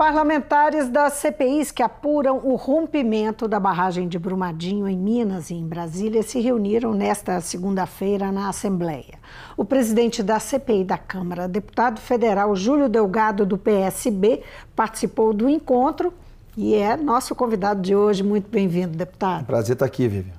Parlamentares das CPIs que apuram o rompimento da barragem de Brumadinho em Minas e em Brasília se reuniram nesta segunda-feira na Assembleia. O presidente da CPI da Câmara, deputado federal Júlio Delgado, do PSB, participou do encontro e é nosso convidado de hoje. Muito bem-vindo, deputado. Prazer estar aqui, Vivian.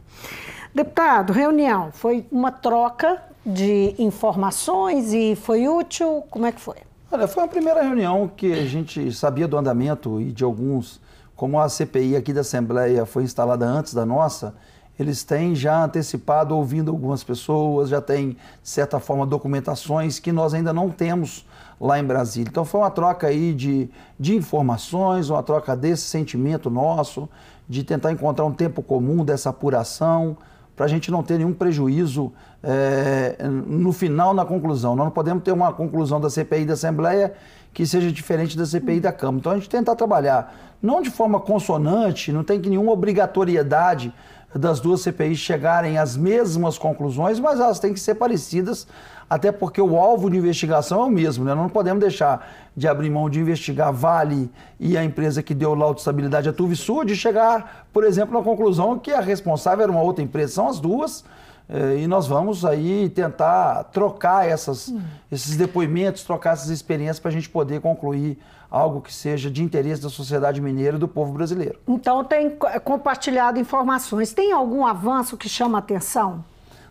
Deputado, reunião foi uma troca de informações e foi útil? Como é que foi? Olha, foi uma primeira reunião que a gente sabia do andamento e de alguns, como a CPI aqui da Assembleia foi instalada antes da nossa, eles têm já antecipado, ouvindo algumas pessoas, já tem, de certa forma, documentações que nós ainda não temos lá em Brasília. Então foi uma troca aí de, de informações, uma troca desse sentimento nosso, de tentar encontrar um tempo comum dessa apuração, para a gente não ter nenhum prejuízo é, no final, na conclusão. Nós não podemos ter uma conclusão da CPI da Assembleia que seja diferente da CPI da Câmara. Então a gente tentar trabalhar, não de forma consonante, não tem nenhuma obrigatoriedade das duas CPIs chegarem às mesmas conclusões, mas elas têm que ser parecidas, até porque o alvo de investigação é o mesmo. Né? Não podemos deixar de abrir mão de investigar Vale e a empresa que deu o laudo de estabilidade à Tuvisud e chegar, por exemplo, na conclusão que a responsável era uma outra empresa. São as duas. Eh, e nós vamos aí tentar trocar essas, hum. esses depoimentos, trocar essas experiências para a gente poder concluir algo que seja de interesse da sociedade mineira e do povo brasileiro. Então tem é compartilhado informações. Tem algum avanço que chama atenção?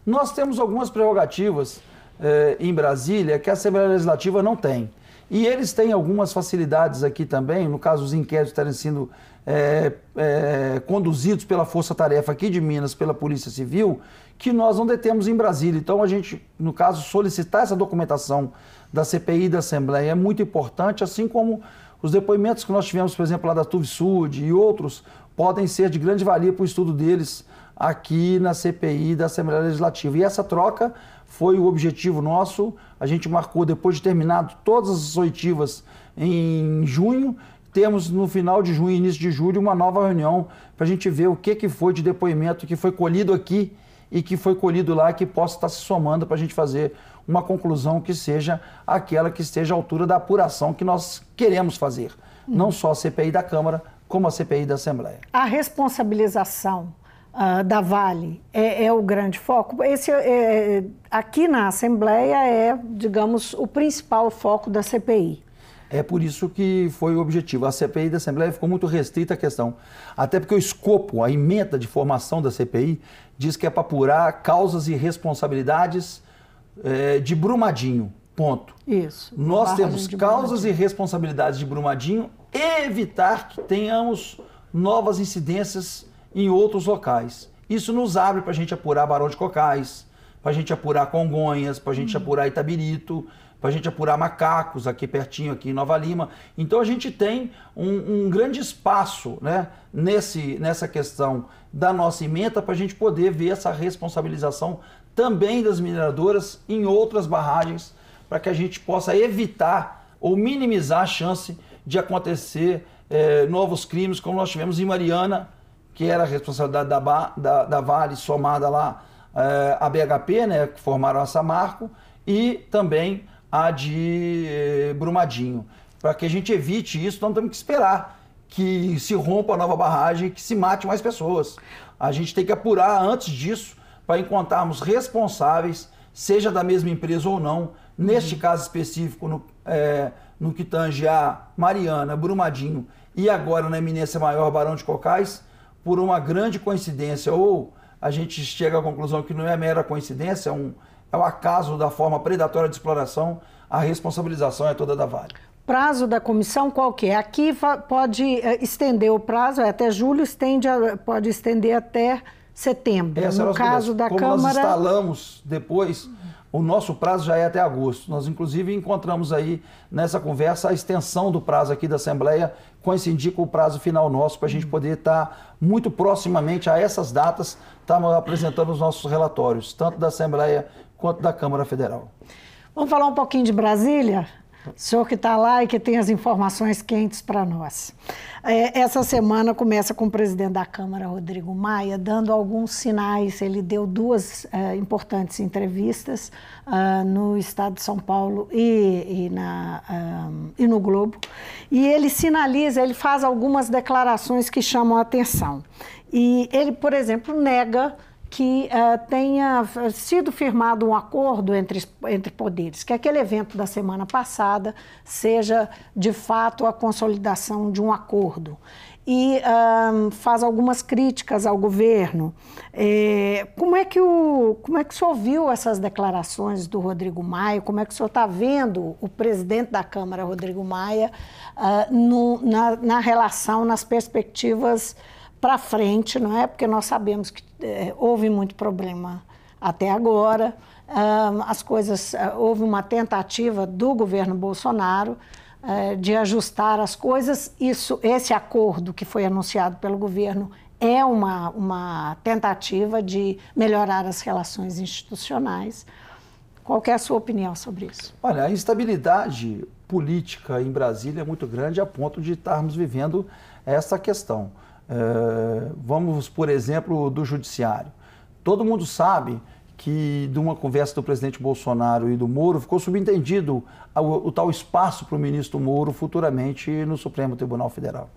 Nós temos algumas prerrogativas eh, em Brasília que a Assembleia Legislativa não tem. E eles têm algumas facilidades aqui também, no caso os inquéritos estarem sendo é, é, conduzidos pela Força Tarefa aqui de Minas, pela Polícia Civil, que nós não detemos em Brasília. Então, a gente, no caso, solicitar essa documentação da CPI da Assembleia é muito importante, assim como os depoimentos que nós tivemos, por exemplo, lá da Sud e outros, podem ser de grande valia para o estudo deles aqui na CPI da Assembleia Legislativa. E essa troca foi o objetivo nosso. A gente marcou, depois de terminado todas as oitivas em junho, termos no final de junho, início de julho, uma nova reunião para a gente ver o que, que foi de depoimento que foi colhido aqui e que foi colhido lá, que possa estar tá se somando para a gente fazer uma conclusão que seja aquela que esteja à altura da apuração que nós queremos fazer. Hum. Não só a CPI da Câmara, como a CPI da Assembleia. A responsabilização uh, da Vale é, é, o grande foco? Esse, é, é, aqui na Assembleia é, digamos, o principal foco da CPI. É por isso que foi o objetivo. A CPI da Assembleia ficou muito restrita à questão. Até porque o escopo, a emenda de formação da CPI, diz que é para apurar causas e responsabilidades é, de Brumadinho. Ponto. Isso. Nós temos causas e responsabilidades de Brumadinho e evitar que tenhamos novas incidências em outros locais. Isso nos abre para a gente apurar Barão de Cocais, para a gente apurar Congonhas, para a gente hum. apurar Itabirito para a gente apurar macacos aqui pertinho, aqui em Nova Lima. Então a gente tem um, um grande espaço né, nesse, nessa questão da nossa emenda para a gente poder ver essa responsabilização também das mineradoras em outras barragens, para que a gente possa evitar ou minimizar a chance de acontecer eh, novos crimes, como nós tivemos em Mariana, que era a responsabilidade da, da, da Vale somada lá eh, à BHP, né, que formaram a Samarco, e também a de eh, Brumadinho. Para que a gente evite isso, nós temos que esperar que se rompa a nova barragem, que se mate mais pessoas. A gente tem que apurar antes disso para encontrarmos responsáveis, seja da mesma empresa ou não, neste uhum. caso específico, no, é, no que tange a Mariana, Brumadinho e agora na eminência maior Barão de Cocais, por uma grande coincidência, ou a gente chega à conclusão que não é mera coincidência, é um, é o acaso da forma predatória de exploração, a responsabilização é toda da Vale. Prazo da comissão qual que é? Aqui pode eh, estender o prazo, é até julho, estende, pode estender até setembro. Essa no caso da Como Câmara... nós instalamos depois, o nosso prazo já é até agosto. Nós, inclusive, encontramos aí nessa conversa a extensão do prazo aqui da Assembleia, coincidir com o prazo final nosso, para a gente poder estar tá muito proximamente a essas datas, estamos tá, apresentando os nossos relatórios, tanto da Assembleia quanto da Câmara Federal. Vamos falar um pouquinho de Brasília? O senhor que está lá e que tem as informações quentes para nós. É, essa semana começa com o presidente da Câmara, Rodrigo Maia, dando alguns sinais. Ele deu duas é, importantes entrevistas uh, no estado de São Paulo e, e, na, ah, e no Globo. E ele sinaliza, ele faz algumas declarações que chamam a atenção. E ele, por exemplo, nega que uh, tenha sido firmado um acordo entre, entre poderes, que aquele evento da semana passada seja de fato a consolidação de um acordo. E uh, faz algumas críticas ao governo. É, como, é que o, como é que o senhor viu essas declarações do Rodrigo Maia? Como é que o senhor está vendo o presidente da Câmara, Rodrigo Maia, uh, no, na, na relação, nas perspectivas para frente, não é? Porque nós sabemos que é, houve muito problema até agora. Uh, as coisas, uh, houve uma tentativa do governo Bolsonaro uh, de ajustar as coisas. Isso, esse acordo que foi anunciado pelo governo é uma, uma tentativa de melhorar as relações institucionais. Qual é a sua opinião sobre isso? Olha, a instabilidade política em Brasília é muito grande a ponto de estarmos vivendo essa questão. Eh, vamos, por exemplo, do judiciário. Todo mundo sabe que de uma conversa do presidente Bolsonaro e do Moro ficou subentendido o, o tal espaço para o ministro Moro futuramente no Supremo Tribunal Federal.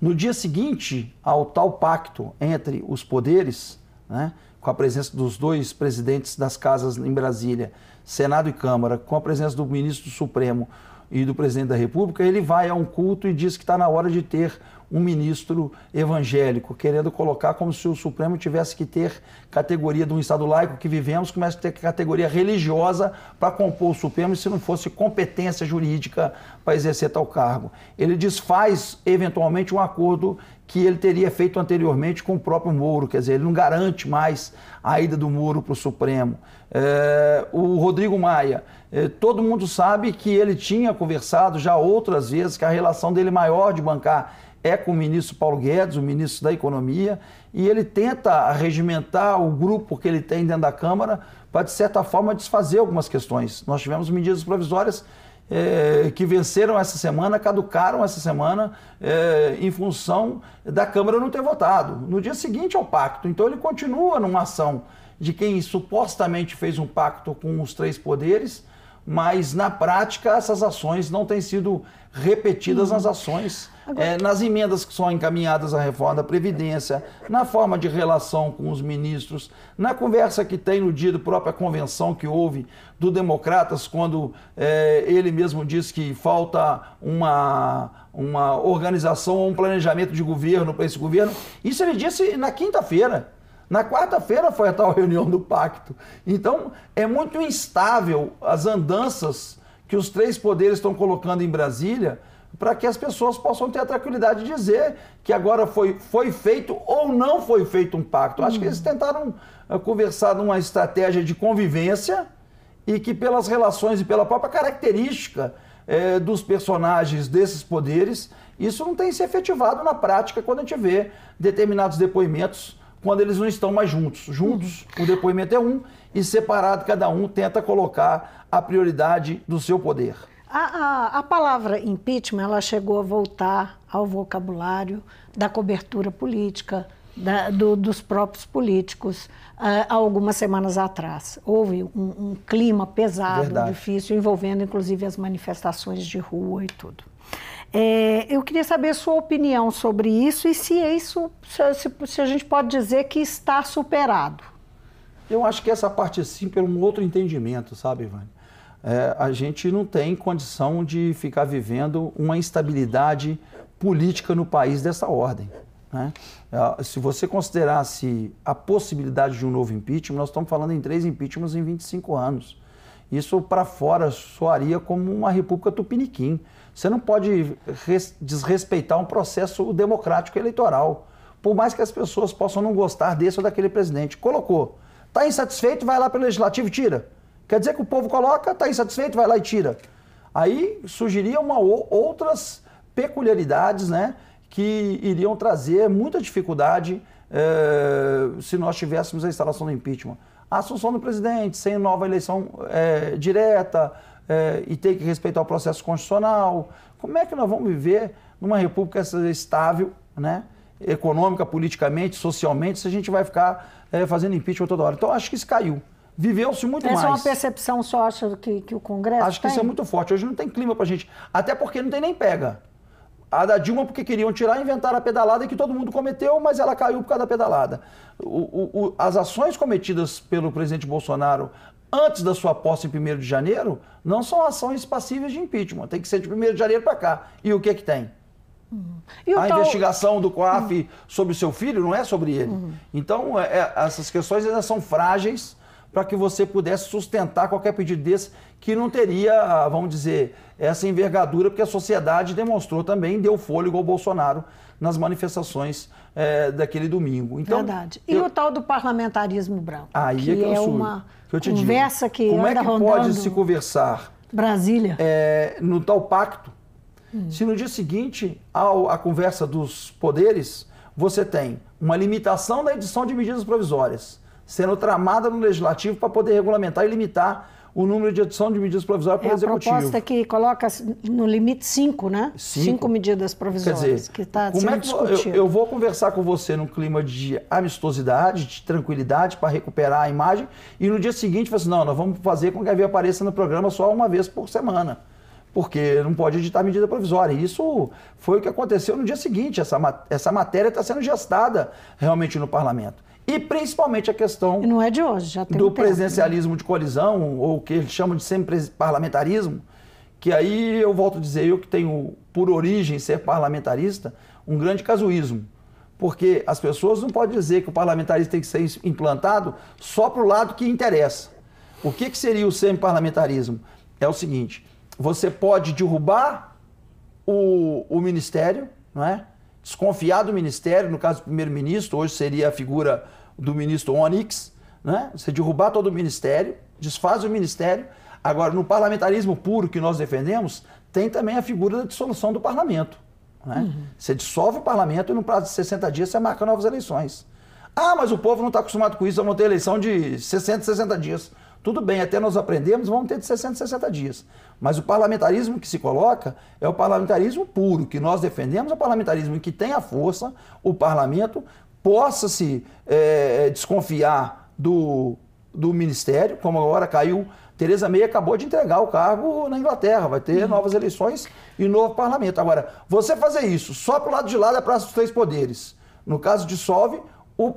No dia seguinte ao tal pacto entre os poderes, né, com a presença dos dois presidentes das casas em Brasília, Senado e Câmara, com a presença do ministro do Supremo e do presidente da República, ele vai a um culto e diz que está na hora de ter um ministro evangélico, querendo colocar como se o Supremo tivesse que ter categoria de um Estado laico que vivemos, começa a ter categoria religiosa para compor o Supremo, se não fosse competência jurídica para exercer tal cargo. Ele desfaz, eventualmente, um acordo que ele teria feito anteriormente com o próprio Moro, quer dizer, ele não garante mais a ida do Moro para o Supremo. É, o Rodrigo Maia, é, todo mundo sabe que ele tinha conversado já outras vezes que a relação dele maior de bancar é com o ministro Paulo Guedes, o ministro da Economia, e ele tenta regimentar o grupo que ele tem dentro da Câmara para, de certa forma, desfazer algumas questões. Nós tivemos medidas provisórias é, que venceram essa semana, caducaram essa semana, é, em função da Câmara não ter votado. No dia seguinte ao pacto. Então ele continua numa ação de quem supostamente fez um pacto com os três poderes mas na prática essas ações não têm sido repetidas hum. nas ações, Agora... é, nas emendas que são encaminhadas à reforma da Previdência, na forma de relação com os ministros, na conversa que tem no dia da própria convenção que houve do Democratas, quando é, ele mesmo diz que falta uma, uma organização, um planejamento de governo para esse governo. Isso ele disse na quinta-feira. Na quarta-feira foi a tal reunião do pacto. Então, é muito instável as andanças que os três poderes estão colocando em Brasília para que as pessoas possam ter a tranquilidade de dizer que agora foi, foi feito ou não foi feito um pacto. Acho hum. que eles uhum. tentaram ah, conversar numa estratégia de convivência e que, pelas relações e pela própria característica é, dos personagens desses poderes, isso não tem se efetivado na prática quando a gente vê determinados depoimentos quando eles não estão mais juntos. Juntos, o depoimento é um, e separado, cada um tenta colocar a prioridade do seu poder. A, a, a, palavra impeachment ela chegou a voltar ao vocabulário da cobertura política, da, do, dos próprios políticos, há ah, algumas semanas atrás. Houve um, um clima pesado, Verdade. difícil, envolvendo inclusive as manifestações de rua e tudo. É, eu queria saber a sua opinião sobre isso e se é isso, se, se, a gente pode dizer que está superado. Eu acho que essa parte sim, pelo um outro entendimento, sabe, Ivani? É, a gente não tem condição de ficar vivendo uma instabilidade política no país dessa ordem. Né? É, se você considerasse a possibilidade de um novo impeachment, nós estamos falando em três impeachments em 25 anos. Isso para fora soaria como uma república tupiniquim. Você não pode desrespeitar um processo democrático eleitoral, por mais que as pessoas possam não gostar desse ou daquele presidente. Colocou. Está insatisfeito, vai lá para o legislativo e tira. Quer dizer que o povo coloca, está insatisfeito, vai lá e tira. Aí surgiriam uma, outras peculiaridades né, que iriam trazer muita dificuldade eh, se nós tivéssemos a instalação do impeachment a assunção do presidente, sem nova eleição é, direta é, e ter que respeitar o processo constitucional. Como é que nós vamos viver numa república estável, né? econômica, politicamente, socialmente, se a gente vai ficar é, fazendo impeachment toda hora? Então, acho que isso caiu. Viveu-se muito Essa mais. Essa é uma percepção só, acho, que, que o Congresso Acho que isso é muito forte. Hoje não tem clima para a gente. Até porque não tem nem pega. A da Dilma, porque queriam tirar, inventaram a pedalada que todo mundo cometeu, mas ela caiu por causa da pedalada. O, o, o, as ações cometidas pelo presidente Bolsonaro antes da sua posse em 1 de janeiro não são ações passíveis de impeachment. Tem que ser de 1 de janeiro para cá. E o que é que tem? Uhum. a tal... investigação do COAF uhum. sobre o seu filho não é sobre ele. Uhum. Então, é, é, essas questões ainda são frágeis para que você pudesse sustentar qualquer pedido desse que não teria, ah, vamos dizer, essa envergadura, porque a sociedade demonstrou também, deu fôlego ao Bolsonaro nas manifestações é, daquele domingo. Então, Verdade. E eu... o tal do parlamentarismo branco? Aí é que é que eu é sou, uma que eu te conversa digo. que Como é que pode se conversar Brasília é, no tal pacto hum. se no dia seguinte ao, a conversa dos poderes você tem uma limitação da edição de medidas provisórias, sendo tramada no legislativo para poder regulamentar e limitar o número de edição de medidas provisórias pelo é Executivo. É a proposta que coloca no limite cinco, né? Cinco, cinco medidas provisórias Quer dizer, que está sendo é que eu, eu, vou conversar com você num clima de amistosidade, de tranquilidade, para recuperar a imagem, e no dia seguinte você assim, não, nós vamos fazer com que a Via apareça no programa só uma vez por semana. Porque não pode editar medida provisória. E isso foi o que aconteceu no dia seguinte. Essa, essa matéria está sendo gestada realmente no parlamento. E principalmente a questão. não é de hoje, já tem Do um tempo, presidencialismo né? de colisão, ou o que eles chamam de semi-parlamentarismo, que aí eu volto a dizer, eu que tenho por origem ser parlamentarista, um grande casuísmo. Porque as pessoas não podem dizer que o parlamentarismo tem que ser implantado só para o lado que interessa. O que, que seria o semi-parlamentarismo? É o seguinte: você pode derrubar o, o ministério, não é? desconfiar do ministério, no caso do primeiro-ministro, hoje seria a figura do ministro Onix, né? Você derrubar todo o ministério, desfaz o ministério. Agora, no parlamentarismo puro que nós defendemos, tem também a figura da dissolução do parlamento. Né? Uhum. Você dissolve o parlamento e, no prazo de 60 dias, você marca novas eleições. Ah, mas o povo não está acostumado com isso, vamos ter eleição de 60, 60 dias. Tudo bem, até nós aprendemos, vamos ter de 60, 60 dias. Mas o parlamentarismo que se coloca é o parlamentarismo puro, que nós defendemos, é o parlamentarismo em que tem a força, o parlamento possa se é, desconfiar do, do ministério, como agora caiu. Tereza May acabou de entregar o cargo na Inglaterra, vai ter uhum. novas eleições e novo parlamento. Agora, você fazer isso só para o lado de lá da Praça dos Três Poderes, no caso dissolve o,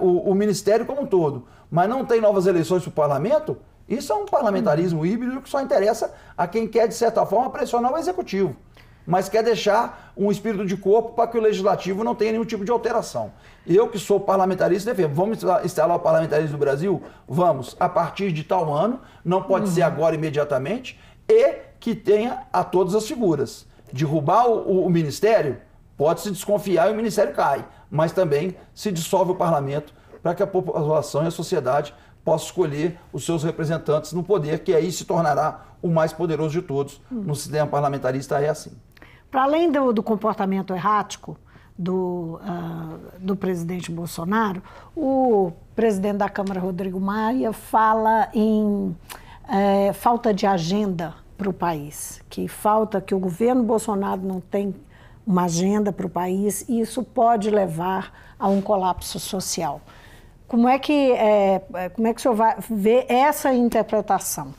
o, o ministério como um todo mas não tem novas eleições para o parlamento, isso é um parlamentarismo uhum. híbrido que só interessa a quem quer, de certa forma, pressionar o executivo, mas quer deixar um espírito de corpo para que o legislativo não tenha nenhum tipo de alteração. Eu, que sou parlamentarista, defendo. Vamos instalar o parlamentarismo do Brasil? Vamos, a partir de tal ano, não pode uhum. ser agora imediatamente, e que tenha a todas as figuras. Derrubar o, o ministério, pode se desconfiar e o ministério cai, mas também se dissolve o parlamento para que a população e a sociedade possa escolher os seus representantes no poder, que aí se tornará o mais poderoso de todos. Hum. No sistema parlamentarista é assim. Para além do, do, comportamento errático do, uh, do presidente Bolsonaro, o presidente da Câmara, Rodrigo Maia, fala em é, falta de agenda para o país, que falta que o governo Bolsonaro não tem uma agenda para o país e isso pode levar a um colapso social. Como é que, é, é, como é que o senhor vai ver essa interpretação?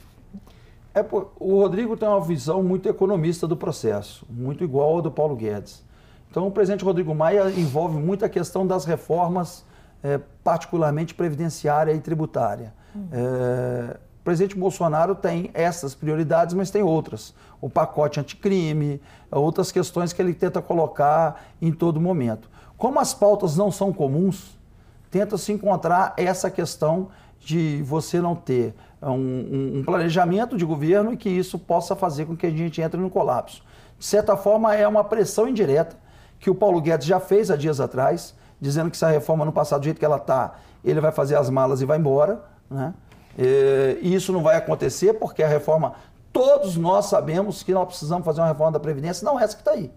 É, o Rodrigo tem uma visão muito economista do processo, muito igual ao do Paulo Guedes. Então, o presidente Rodrigo Maia envolve muito a questão das reformas, é, particularmente previdenciária e tributária. É, o presidente Bolsonaro tem essas prioridades, mas tem outras. O pacote anticrime, outras questões que ele tenta colocar em todo momento. Como as pautas não são comuns, tenta se encontrar essa questão de você não ter um, um, planejamento de governo e que isso possa fazer com que a gente entre no colapso. De certa forma, é uma pressão indireta que o Paulo Guedes já fez há dias atrás, dizendo que se a reforma não passar do jeito que ela está, ele vai fazer as malas e vai embora. Né? E isso não vai acontecer porque a reforma, todos nós sabemos que nós precisamos fazer uma reforma da Previdência, não é essa que está aí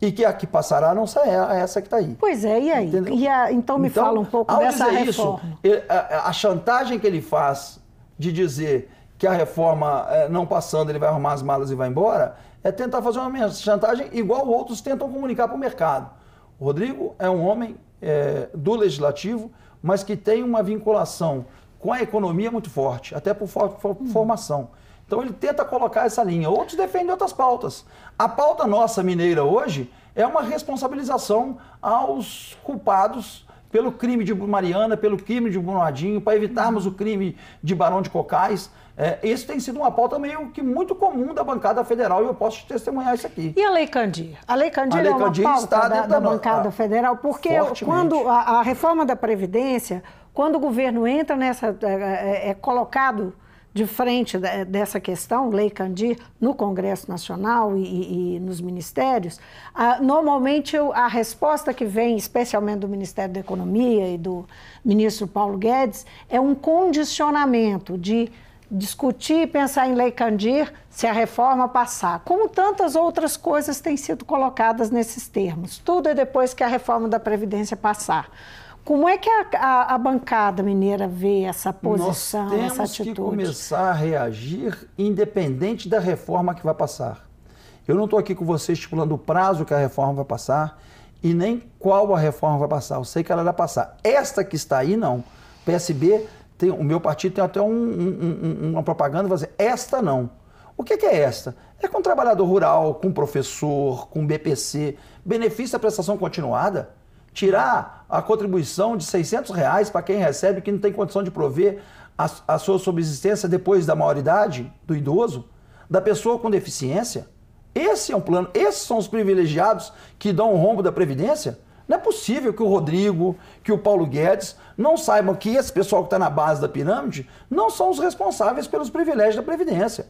e que a que passará não é, é essa que está aí. Pois é, e aí? E a, então me então, fala um então, pouco ao dessa dizer reforma. Isso, a, chantagem que ele faz de dizer que a reforma é, não passando ele vai arrumar as malas e vai embora é tentar fazer uma chantagem igual outros tentam comunicar para o mercado. O Rodrigo é um homem é, do legislativo, mas que tem uma vinculação com a economia muito forte, até por, for, por hum. formação. Então ele tenta colocar essa linha. Outros defendem outras pautas. A pauta nossa mineira hoje é uma responsabilização aos culpados pelo crime de Mariana, pelo crime de Brumadinho, para evitarmos o crime de Barão de Cocais. É, tem sido uma pauta meio que muito comum da bancada federal e eu posso te testemunhar isso aqui. E a Lei Candir? A Lei Candir, a Lei Candir é uma pauta está da, da, da bancada a... federal, porque quando a, a, reforma da Previdência, quando o governo entra nessa, é, é, é, é colocado de frente dessa questão, Lei Candir, no Congresso Nacional e, e nos ministérios, ah, normalmente a resposta que vem, especialmente do Ministério da Economia e do ministro Paulo Guedes, é um condicionamento de discutir e pensar em Lei Candir se a reforma passar, como tantas outras coisas têm sido colocadas nesses termos. Tudo é depois que a reforma da Previdência passar. Como é que a, a, a, bancada mineira vê essa posição, Nós essa atitude? que começar a reagir independente da reforma que vai passar. Eu não estou aqui com você estipulando o prazo que a reforma vai passar e nem qual a reforma vai passar. Eu sei que ela vai passar. Esta que está aí, não. PSB, tem, o meu partido tem até um, um, um, uma propaganda, vai assim, esta não. O que é esta? É com trabalhador rural, com professor, com BPC, benefício da prestação continuada tirar a contribuição de 600 reais para quem recebe, que não tem condição de prover a, a sua subsistência depois da maioridade do idoso, da pessoa com deficiência? Esse é um plano, esses são os privilegiados que dão o rombo da Previdência? Não é possível que o Rodrigo, que o Paulo Guedes não saibam que esse pessoal que está na base da pirâmide não são os responsáveis pelos privilégios da Previdência.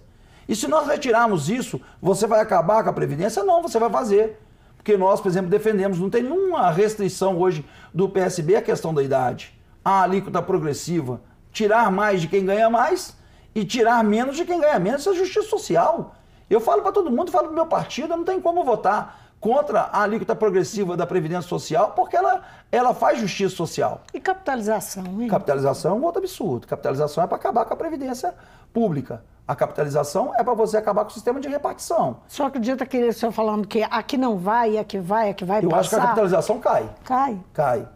E se nós retirarmos isso, você vai acabar com a Previdência? Não, você vai fazer porque nós, por exemplo, defendemos, não tem nenhuma restrição hoje do PSB a questão da idade. A alíquota progressiva, tirar mais de quem ganha mais e tirar menos de quem ganha menos, isso é justiça social. Eu falo para todo mundo, falo para o meu partido, não tem como votar contra a alíquota progressiva da Previdência Social, porque ela, ela faz justiça social. E capitalização, hein? Capitalização é um outro absurdo. Capitalização é para acabar com a Previdência Pública. A capitalização é para você acabar com o sistema de repartição. Só que acredita tá que o senhor falando que aqui não vai, aqui vai, aqui vai Eu passar. acho que a capitalização cai. Cai. Cai.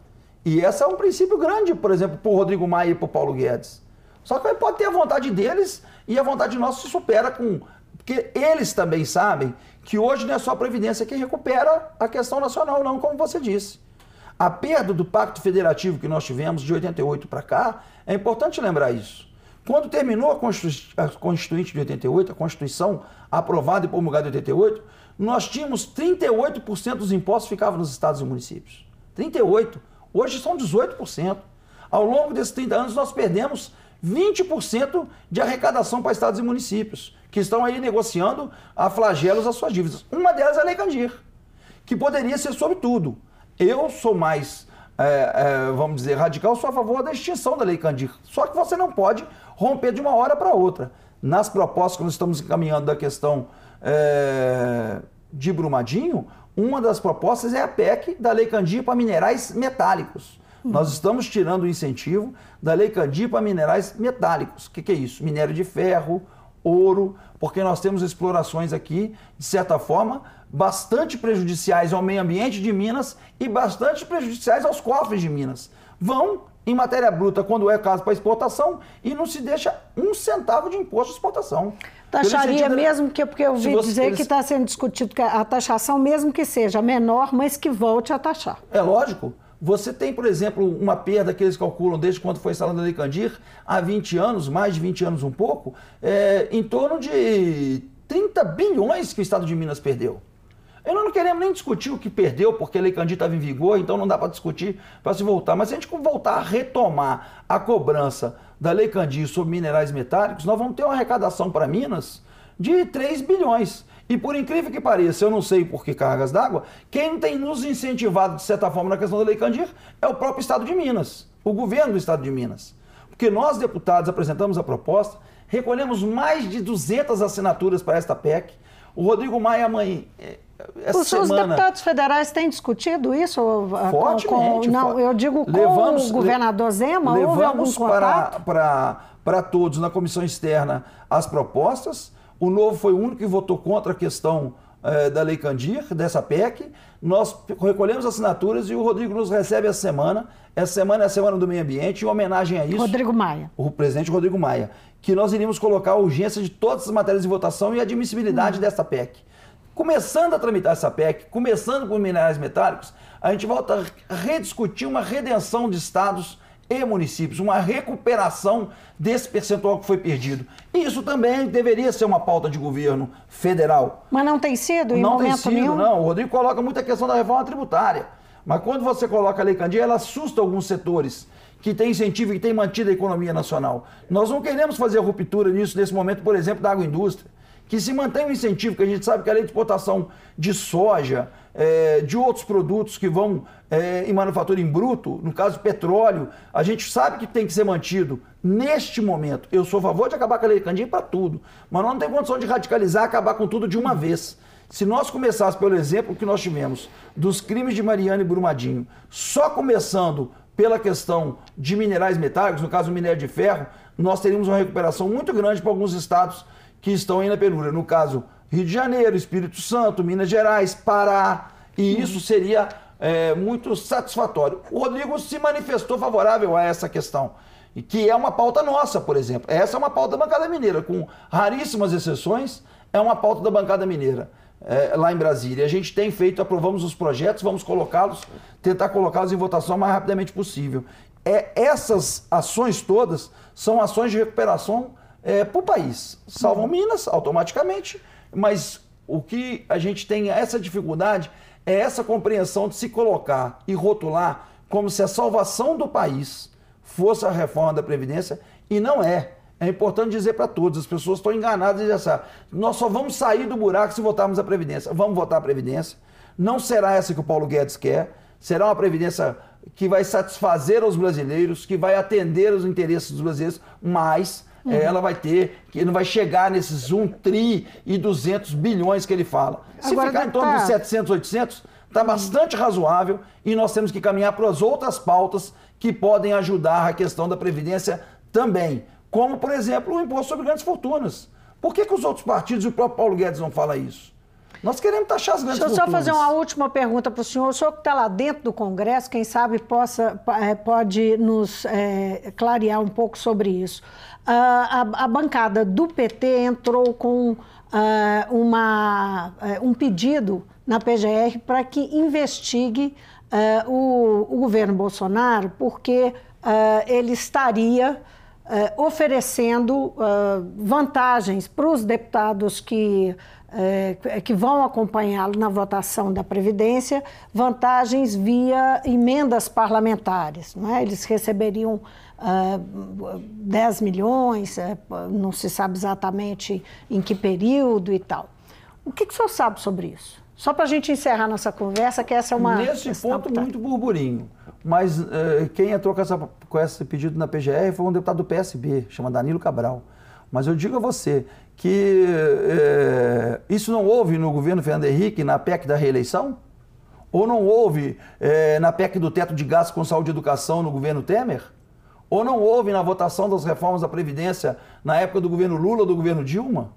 E esse é um princípio grande, por exemplo, para o Rodrigo Maia e para o Paulo Guedes. Só que pode ter a vontade deles e a vontade nossa se supera com... Porque eles também sabem que hoje não é só a Previdência que recupera a questão nacional, não, como você disse. A perda do Pacto Federativo que nós tivemos de 88 para cá, é importante lembrar isso. Quando terminou a, Constituinte de 88, a Constituição aprovada e promulgada em 88, nós tínhamos 38% dos impostos ficavam nos estados e municípios. 38. Hoje são 18%. Ao longo desses 30 anos, nós perdemos 20% de arrecadação para estados e municípios, que estão aí negociando a flagelos as suas dívidas. Uma delas é a Lei Candir, que poderia ser sobre tudo. Eu sou mais é, é, vamos dizer, radical, sou a favor da extinção da Lei Candir. Só que você não pode romper de uma hora para outra. Nas propostas que nós estamos encaminhando da questão é, de Brumadinho, uma das propostas é a PEC da Lei Candir para minerais metálicos. Hum. Nós estamos tirando o incentivo da Lei Candir para minerais metálicos. O que, que é isso? Minério de ferro, ouro, porque nós temos explorações aqui, de certa forma, bastante prejudiciais ao meio ambiente de Minas e bastante prejudiciais aos cofres de Minas. Vão em matéria bruta, quando é caso para exportação, e não se deixa um centavo de imposto de exportação. Taxaria sentido, mesmo que, porque eu ouvi dizer eles... que está sendo discutido que a taxação, mesmo que seja menor, mas que volte a taxar. É lógico. Você tem, por exemplo, uma perda que eles calculam desde quando foi instalada a Lei Candir, há 20 anos, mais de 20 anos um pouco, é, em torno de 30 bilhões que o Estado de Minas perdeu. Eu não queremos nem discutir o que perdeu, porque a Lei Candir estava em vigor, então não dá para discutir para se voltar. Mas se a gente voltar a retomar a cobrança da Lei Candir sobre minerais metálicos, nós vamos ter uma arrecadação para Minas de 3 bilhões. E por incrível que pareça, eu não sei por que cargas d'água, quem tem nos incentivado, de certa forma, na questão da Lei Candir é o próprio Estado de Minas, o governo do Estado de Minas. Porque nós, deputados, apresentamos a proposta, recolhemos mais de 200 assinaturas para esta PEC. O Rodrigo Maia, é, amanhã, os seus deputados federais têm discutido isso? Ah, Fortemente. Com, não, eu digo com o governador Zema, levamos houve algum para, para, para todos na comissão externa as propostas. O Novo foi o único que votou contra a questão eh, da Lei Candir, dessa PEC. Nós recolhemos assinaturas e o Rodrigo nos recebe essa semana. Essa semana é a Semana do Meio Ambiente, em homenagem a isso. Rodrigo Maia. O presidente Rodrigo Maia. Que nós iríamos colocar a urgência de todas as matérias de votação e a admissibilidade hum. dessa PEC. Começando a tramitar essa PEC, começando com minerais metálicos, a gente volta a rediscutir uma redenção de estados e municípios, uma recuperação desse percentual que foi perdido. Isso também deveria ser uma pauta de governo federal. Mas não tem sido em não momento nenhum? Não tem sido, não. O Rodrigo coloca muita questão da reforma tributária. Mas quando você coloca a Lei Candia ela assusta alguns setores que tem incentivo e que tem mantido a economia nacional. Nós não queremos fazer ruptura nisso nesse momento, por exemplo, da agroindústria, que se mantém o incentivo, que a gente sabe que a lei de exportação de soja, é, de outros produtos que vão é, em manufatura em bruto, no caso petróleo, a gente sabe que tem que ser mantido neste momento. Eu sou a favor de acabar com a lei Candim para tudo, mas não tem condição de radicalizar, acabar com tudo de uma vez. Se nós começássemos, pelo exemplo que nós tivemos dos crimes de Mariana e Brumadinho, só começando pela questão de minerais metálicos, no caso minério de ferro, nós teríamos uma recuperação muito grande para alguns estados que estão aí na penúria. No caso, Rio de Janeiro, Espírito Santo, Minas Gerais, Pará. E uhum. isso seria é, muito satisfatório. O Rodrigo se manifestou favorável a essa questão, que é uma pauta nossa, por exemplo. Essa é uma pauta da bancada mineira, com raríssimas exceções, é uma pauta da bancada mineira. É, lá em Brasília. A gente tem feito, aprovamos os projetos, vamos colocá-los, tentar colocá-los em votação o mais rapidamente possível. É, essas ações todas são ações de recuperação é, para o país. Salvam uhum. Minas, automaticamente, mas o que a gente tem essa dificuldade é essa compreensão de se colocar e rotular como se a salvação do país fosse a reforma da Previdência, e não é. É importante dizer para todos, as pessoas estão enganadas e achar. Nós só vamos sair do buraco se votarmos a Previdência. Vamos votar a Previdência. Não será essa que o Paulo Guedes quer. Será uma Previdência que vai satisfazer os brasileiros, que vai atender os interesses dos brasileiros, mas é, uhum. ela vai ter, que não vai chegar nesses 1 tri e 200 bilhões que ele fala. Se Agora ficar em torno tá... dos 700, 800, está bastante uhum. razoável e nós temos que caminhar para as outras pautas que podem ajudar a questão da Previdência também. Como, por exemplo, o imposto sobre grandes fortunas. Por que, que os outros partidos e o próprio Paulo Guedes não falam isso? Nós queremos taxar as grandes Deixa eu só fortunas. fazer uma última pergunta para o senhor. O senhor que está lá dentro do Congresso, quem sabe possa, é, pode nos é, clarear um pouco sobre isso. Ah, a, a, bancada do PT entrou com uh, uma, uh, um pedido na PGR para que investigue uh, o, o, governo Bolsonaro, porque eh, ele estaria oferecendo vantagens para os deputados que que vão acompanhá-lo na votação da Previdência, vantagens via emendas parlamentares. é Eles receberiam uh, ah, 10 milhões, é, não se sabe exatamente em que período e tal. O que, que o senhor sabe sobre isso? Só para a gente encerrar nossa conversa, que essa é uma. Nesse ponto, tá... muito burburinho. Mas uh, quem entrou com, essa, com esse pedido na PGR foi um deputado do PSB, chama Danilo Cabral. Mas eu digo a você que é, isso não houve no governo Fernando Henrique, na PEC da reeleição? Ou não houve é, na PEC do teto de gastos com saúde e educação no governo Temer? Ou não houve na votação das reformas da Previdência na época do governo Lula do governo Dilma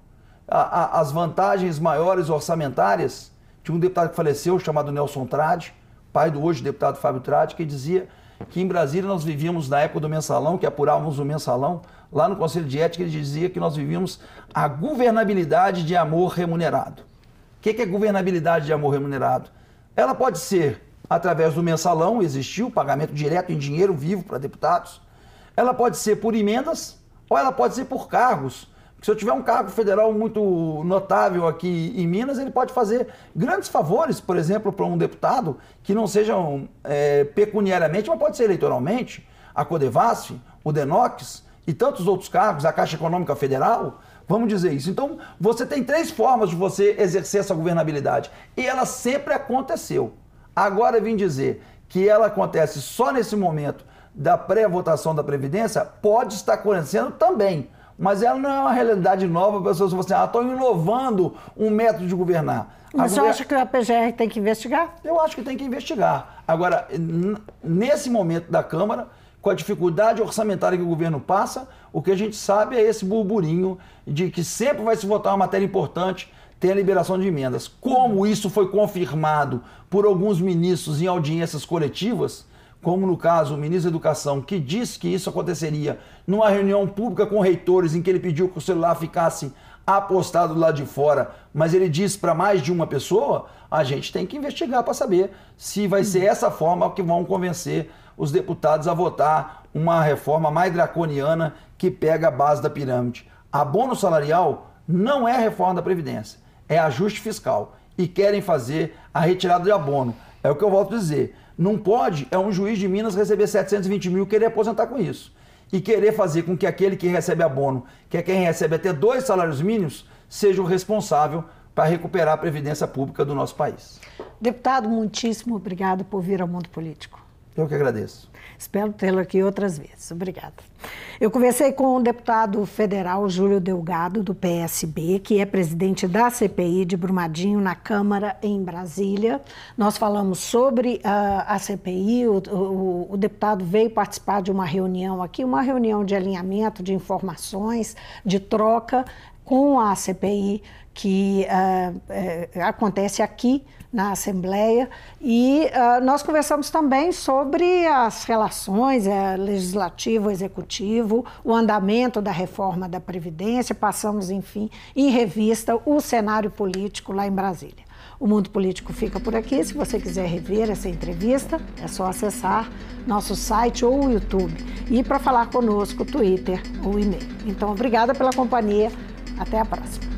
a, a, as vantagens maiores orçamentárias? Tinha um deputado que faleceu chamado Nelson Trade, pai do hoje deputado Fábio Trade, que dizia que em Brasília nós vivíamos na época do mensalão, que apurávamos o mensalão, lá no Conselho de Ética ele dizia que nós vivíamos a governabilidade de amor remunerado. O que é, é governabilidade de amor remunerado? Ela pode ser através do mensalão, existiu pagamento direto em dinheiro vivo para deputados, ela pode ser por emendas ou ela pode ser por cargos. Porque se eu tiver um cargo federal muito notável aqui em Minas, ele pode fazer grandes favores, por exemplo, para um deputado que não sejam é, pecuniariamente, mas pode ser eleitoralmente, a Codevasf, o Denox e tantos outros cargos, a Caixa Econômica Federal. Vamos dizer isso. Então, você tem três formas de você exercer essa governabilidade. E ela sempre aconteceu. Agora vim dizer que ela acontece só nesse momento da pré-votação da Previdência pode estar acontecendo também. Mas ela não é uma realidade nova, as pessoas falam assim, ah, estão inovando um método de governar. Mas você acha que a PGR tem que investigar? Eu acho que tem que investigar. Agora, nesse momento da Câmara, com a dificuldade orçamentária que o governo passa, o que a gente sabe é esse burburinho de que sempre vai se votar uma matéria importante, tem a liberação de emendas. Como isso foi confirmado por alguns ministros em audiências coletivas, como no caso o ministro da Educação, que disse que isso aconteceria numa reunião pública com reitores, em que ele pediu que o celular ficasse apostado lá de fora, mas ele disse para mais de uma pessoa, a gente tem que investigar para saber se vai ser uhum. essa forma que vão convencer os deputados a votar uma reforma mais draconiana que pega a base da pirâmide. Abono salarial não é reforma da Previdência, é ajuste fiscal. E querem fazer a retirada de abono. É o que eu volto a dizer. Não pode é um juiz de Minas receber 720 mil e querer aposentar com isso. E querer fazer com que aquele que recebe abono, que é quem recebe até dois salários mínimos, seja o responsável para recuperar a previdência pública do nosso país. Deputado, muitíssimo obrigado por vir ao Mundo Político. Eu que agradeço. Espero tê-lo aqui outras vezes. Obrigada. Eu conversei com o deputado federal Júlio Delgado, do PSB, que é presidente da CPI de Brumadinho na Câmara em Brasília. Nós falamos sobre uh, a CPI, o, o, o deputado veio participar de uma reunião aqui, uma reunião de alinhamento de informações, de troca com a CPI que uh, acontece aqui na Assembleia e uh, nós conversamos também sobre as relações é, legislativo, executivo, o andamento da reforma da Previdência, passamos, enfim, em revista o cenário político lá em Brasília. O Mundo Político fica por aqui. Se você quiser rever essa entrevista, é só acessar nosso site ou o YouTube. E para falar conosco, Twitter ou e-mail. Então, obrigada pela companhia. Até a próxima.